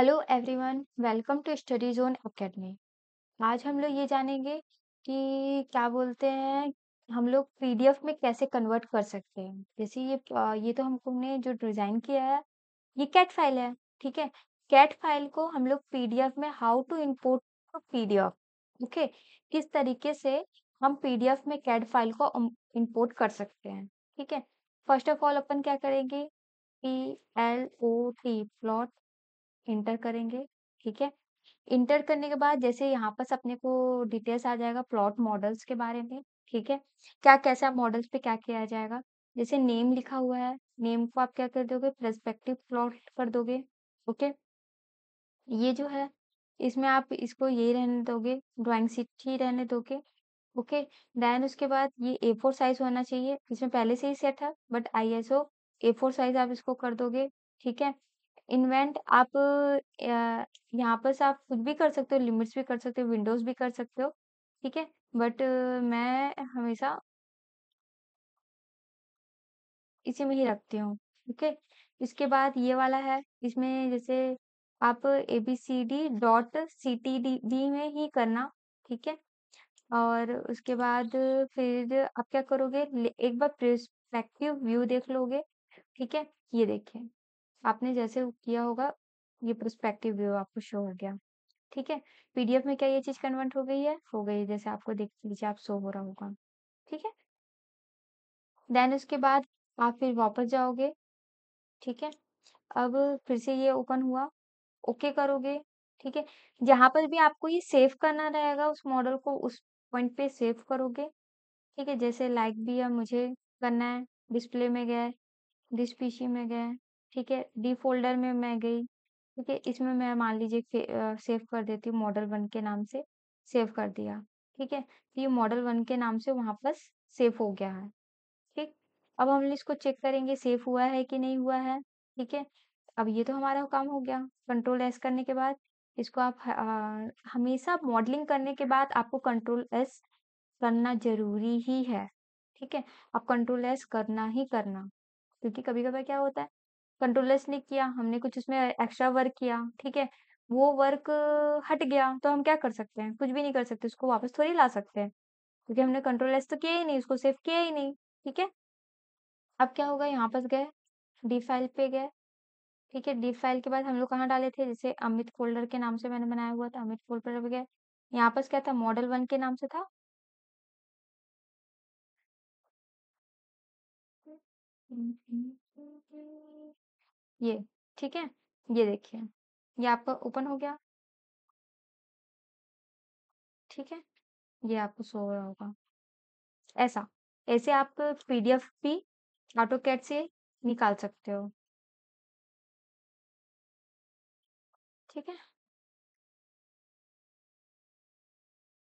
Hello everyone welcome to Study Zone Academy आज हम लोग ये जानेंगे कि क्या बोलते हैं हम लोग पी में कैसे कन्वर्ट कर सकते हैं जैसे ये ये तो हमको हमने जो डिज़ाइन किया है ये कैट फाइल है ठीक है कैट फाइल को हम लोग पी में how to import to PDF okay किस तरीके से हम पी में कैट फाइल को इम्पोर्ट कर सकते हैं ठीक है फर्स्ट ऑफ ऑल अपन क्या करेंगे P L O T plot enter करेंगे, ठीक है? इंटर करने के बाद जैसे यहाँ पर अपने को डिटेल्स आ जाएगा प्लॉट मॉडल्स के बारे में, ठीक है? क्या कैसा मॉडल्स पे क्या किया जाएगा, जैसे नेम लिखा हुआ है, नेम को आप क्या कर दोगे प्रस्पेक्टिव प्लॉट कर दोगे, ओके? ये जो है, इसमें आप इसको ये रहने दोगे, ड्राइंग सीट ही रहने दोगे, ओके? देन उसके बाद ये ए फोर साइज़ होना चाहिए, इसमें पहले से ही सेट है but ISO A four size आप इसको कर दोगे, ठीक है? इन्वेंट आप यहाँ पर से आप खुद भी कर सकते हो, लिमिट्स भी कर सकते हो, विंडोज़ भी कर सकते हो, ठीक है? बट मैं हमेशा इसी में ही रखती हूँ, ठीक है? इसके बाद ये वाला है, इसमें जैसे आप ABCD dot C T D D में ही करना, ठीक है? और उसके बाद फिर आप क्या करोगे एक बार प्रस्पेक्टिव व्यू देख लोगे, ठीक है? ये देखिए। आपने जैसे वो किया होगा ये प्रोस्पेक्टिव व्यू आपको शो हो गया ठीक है पीडीएफ में क्या ये चीज कन्वर्ट हो गई है हो गई है जैसे आपको देख लीजिए आप शो हो रहा होगा ठीक है देन उसके बाद आप फिर वापस जाओगे ठीक है अब फिर से ये ओपन हुआ ओके करोगे ठीक है जहां पर भी आपको ये सेव करना रहेगा उस मॉडल को उस पॉइंट पे सेव करोगे ठीक है जैसे लाइक भी है मुझे करना है डिस्प्ले में गया डिस्पीसी में गया ठीक है, डी फ़ोल्डर में मैं गई, ठीक है, इसमें मैं मान लीजिए सेव कर देती हूँ मॉडल वन के नाम से, सेव कर दिया, ठीक है। तो ये मॉडल वन के नाम से वहाँ पर सेव हो गया है, ठीक। अब हम इसको चेक करेंगे सेव हुआ है कि नहीं हुआ है, ठीक है। अब ये तो हमारा काम हो गया, कंट्रोल एस करने के बाद इसको आप आ, हमेशा मॉडलिंग करने के बाद आपको कंट्रोल एस करना ज़रूरी ही है, ठीक है। आप कंट्रोल एस करना ही करना, क्योंकि कभी कभी क्या होता है कंट्रोलर्स ने किया हमने कुछ उसमें एक्स्ट्रा वर्क किया ठीक है वो वर्क हट गया तो हम क्या कर सकते हैं कुछ भी नहीं कर सकते उसको वापस थोड़ी ला सकते हैं क्योंकि हमने कंट्रोलर्स तो किया ही नहीं उसको सेव किया ही नहीं ठीक है अब क्या होगा यहाँ पर गए डी फाइल पे गए ठीक है डी फाइल के बाद हम लोग कहाँ डाले थे जैसे अमित फोल्डर के नाम से मैंने बनाया हुआ था अमित फोल्डर पर गए यहाँ पर क्या था मॉडल वन के नाम से था ये, ठीक है? ये देखिए, ये आपका ओपन हो गया। ठीक है? ये आपको सो रहा होगा। ऐसा, ऐसे आप पीडीएफ भी कैट से निकाल सकते हो। ठीक है?